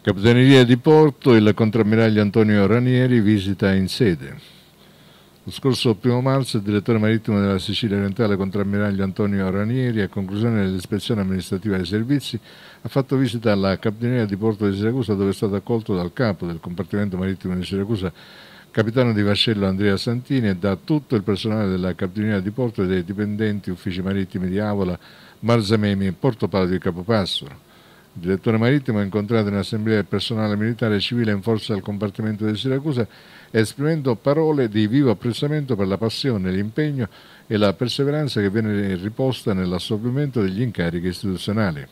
Capitaneria di Porto, il contrammiraglio Antonio Ranieri visita in sede. Lo scorso 1 marzo il direttore marittimo della Sicilia orientale contrammiraglio Antonio Ranieri, a conclusione dell'ispezione amministrativa dei servizi, ha fatto visita alla Capitaneria di Porto di Siracusa dove è stato accolto dal capo del compartimento marittimo di Siracusa, capitano di vascello Andrea Santini e da tutto il personale della Capitaneria di Porto e dei dipendenti uffici marittimi di Avola, Marzamemi e Porto Palo di Capopassoro. Il direttore marittimo ha incontrato in assemblea il personale militare e civile in forza del compartimento di Siracusa esprimendo parole di vivo apprezzamento per la passione, l'impegno e la perseveranza che viene riposta nell'assolvimento degli incarichi istituzionali.